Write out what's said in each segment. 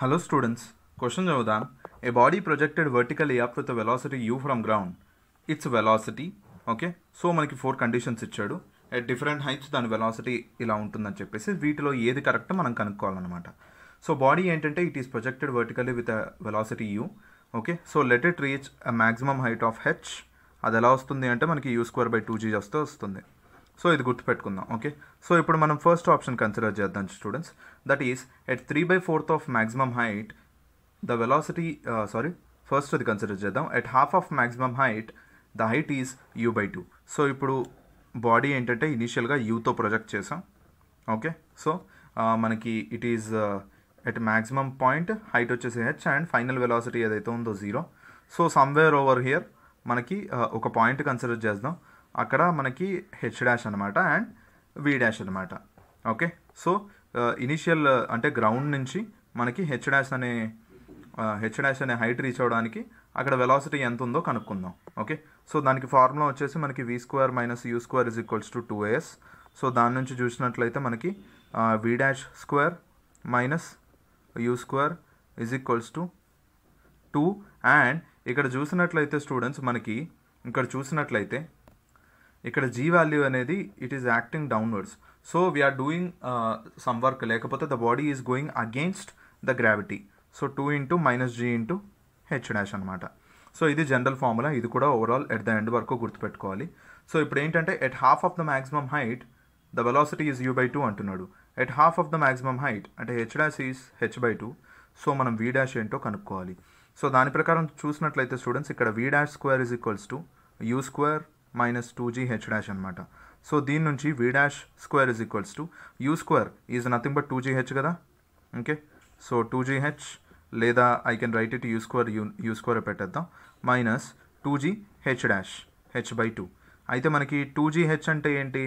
hello students question చదువుదాం a body projected vertically up with velocity u from ground its velocity okay so మనకి four conditions ఇచ్చాడు at different heights దాని velocity ఇలా ఉంటుందని చెప్పేసి వీటిలో ఏది కరెక్ట్ మనం కనుక్కోవాలన్నమాట సో బాడీ ఏంటంటే it is projected vertically with velocity u okay so let it reach maximum height of h అది ఎలా వస్తుంది అంటే మనకి u square by two g వస్తే వస్తుంది సో ఇది గుర్తుపెట్టుకుందాం ఓకే సో ఇప్పుడు మనం ఫస్ట్ ఆప్షన్ కన్సిడర్ చేద్దాం students that is at three by fourth of maximum height the velocity sorry first అది కన్సిడర్ చేద్దాం at half of maximum height the height is you by two so ఇప్పుడు body ఏంటంటే ఇనీషియల్గా యూతో project చేసాం okay so uh, మనకి it is at maximum point height వచ్చేసి h and final velocity ఏదైతే ఉందో zero so somewhere over here మనకి uh, ఒక పాయింట్ కన్సిడర్ చేద్దాం అక్కడ మనకి హెచ్ డాష్ అనమాట అండ్ వి డాష్ అనమాట ఓకే సో ఇనిషియల్ అంటే గ్రౌండ్ నుంచి మనకి హెచ్ డాష్ అనే హెచ్ డాష్ అనే హైట్ రీచ్ అవ్వడానికి అక్కడ వెలాసిటీ ఎంత ఉందో కనుక్కుందాం ఓకే సో దానికి ఫార్ములా వచ్చేసి మనకి V square minus U square is equals to two AS so దాని నుంచి చూసినట్లయితే మనకి V dash square minus U square is equals to two and ఇక్కడ చూసినట్లయితే స్టూడెంట్స్ మనకి ఇక్కడ చూసినట్లయితే ఇక్కడ జీ వాల్యూ అనేది it is acting downwards so we are doing some work లేకపోతే the body is going against the gravity so two into minus G into H dash అనమాట సో ఇది జనరల్ ఫార్ములా ఇది కూడా ఓవరాల్ ఎట్ ద ఎండ్ వరకు గుర్తుపెట్టుకోవాలి so ఇప్పుడు ఏంటంటే at half of the maximum height the velocity is you by two అంటున్నాడు at half of the maximum height అంటే H dash is H by two so మనం V dash ఏంటో కనుక్కోవాలి so దాని ప్రకారం చూసినట్లయితే స్టూడెంట్స్ ఇక్కడ V dash square is equals to U square minus two G H dash అనమాట సో దీని నుంచి V dash square is equals to U square is nothing but two G H కదా okay so two G H లేదా I can write it U square U U square పెట్టేద్దాం minus two G H dash H by two అయితే మనకి two G H అంటే ఏంటి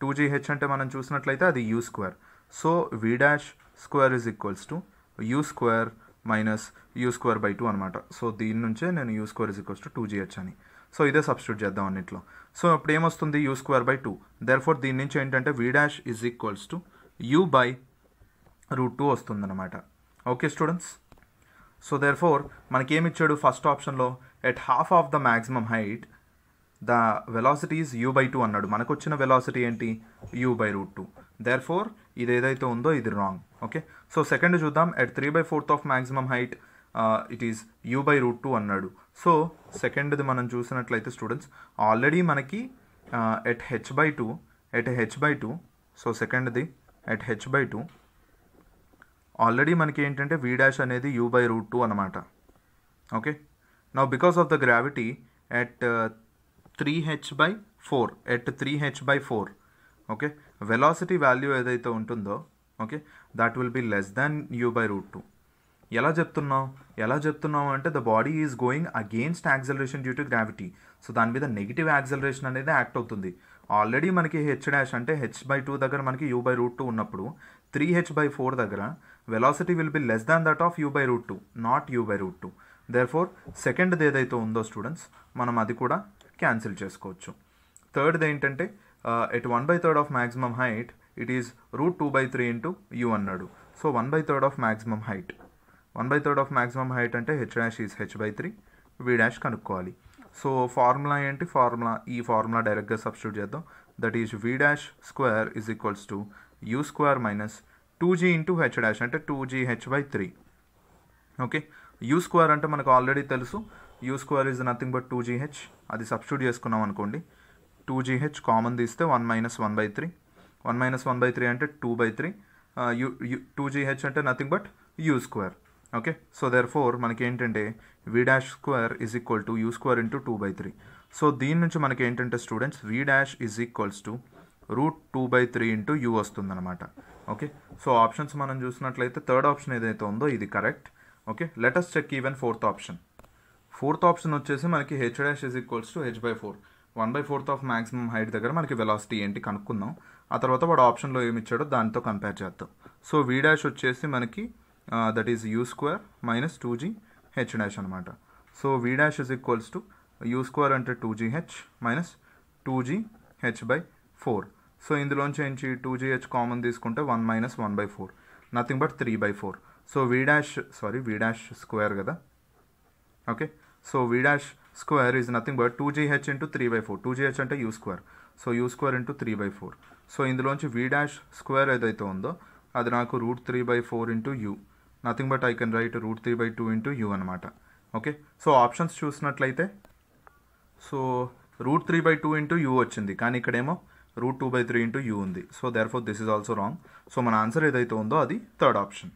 two G H అంటే మనం చూసినట్లయితే అది U square so V dash square is equals to U square minus U square by two అనమాట సో దీని నుంచే నేను U square is equals to two H అని సో ఇదే సబ్స్టిట్యూట్ చేద్దాం అన్నింటిలో సో అప్పుడు ఏమొస్తుంది U square by two four దీని నుంచి ఏంటంటే V dash is equals to U by root two వస్తుందన్నమాట ఓకే స్టూడెంట్స్ సో దెర్ఫోర్ మనకేమిచ్చాడు ఫస్ట్ ఆప్షన్లో at half of the maximum height the is you by two అన్నాడు మనకు వచ్చిన వెలాసిటీ ఏంటి U by root two therefore ఇది ఏదైతే ఉందో ఇది రాంగ్ ఓకే సో సెకండ్ చూద్దాం at three by fourth of maximum height it is U by root two అన్నాడు సో సెకండ్ది మనం చూసినట్లయితే స్టూడెంట్స్ ఆల్రెడీ మనకి at H by two at H by two so సెకండ్ది at H by two already మనకి ఏంటంటే V dash అనేది U by root two అనమాట ఓకే నా because of the gravity at three H by four at three H by four okay velocity value ఏదైతే ఉంటుందో okay that will be less than U by root two ఎలా చెప్తున్నావు ఎలా చెప్తున్నావు అంటే the body is going against acceleration due to gravity so దాని మీద negative acceleration అనేది యాక్ట్ అవుతుంది ఆల్రెడీ మనకి హెచ్ డాష్ అంటే హెచ్ బై టూ దగ్గర మనకి యూ బై రూట్ టూ ఉన్నప్పుడు త్రీ హెచ్ బై ఫోర్ దగ్గర velocity will be less than that of U by root two not U by root two therefore సెకండ్ది ఏదైతే ఉందో students మనం అది కూడా క్యాన్సిల్ చేసుకోవచ్చు థర్డ్ది ఏంటంటే at one by third of maximum height it is root two by three into U అన్నాడు so one by third of maximum height one by third of maximum height అంటే H dash is H by three V dash కనుక్కోవాలి so formula ఏంటి formula ఈ formula డైరెక్ట్గా substitute చేద్దాం that is V dash square is equals to U square minus two G into H dash అంటే two G H by three okay U square అంటే మనకు already తెలుసు U square is nothing but two GH అది substitute చేసుకున్నాం అనుకోండి two GH common తీస్తే one minus one by three one minus one by three అంటే two by three U two GH అంటే nothing but U square okay so therefore మనకి ఏంటంటే V dash square is equal to U square into two by three so దీని నుంచి మనకి ఏంటంటే students V dash is equals to root two by three into U వస్తుందన్నమాట okay so options మనం చూసినట్లయితే third option ఏదైతే ఉందో ఇది correct okay let us check even fourth option fourth option వచ్చేసి మనకి H dash is equals to H by four one by fourth of maximum height దగ్గర మనకి వెలాసిటీ ఏంటి కనుక్కుందాం ఆ తర్వాత వాడు ఆప్షన్లో ఏమి ఇచ్చాడో దానితో కంపేర్ చేద్దాం సో వీ డాష్ వచ్చేసి మనకి that is U square minus two G H dash అనమాట so V dash is equals to U square అంటే two G H minus two G H by four so ఇందులోంచి ఏంటి two GH common తీసుకుంటే one minus one by four nothing but three by four so V dash sorry V dash square కదా okay so V dash square is nothing but two GH into three by four two GH అంటే U square so U square into three by four so ఇందులోంచి V dash square ఏదైతే ఉందో అది నాకు root three by four into U nothing but I can write root three by two into U అనమాట okay so options చూసినట్లయితే so root three by two into U వచ్చింది కానీ ఇక్కడేమో root two by three into U ఉంది so therefore this is also wrong so మన answer ఏదైతే ఉందో అది థర్డ్ ఆప్షన్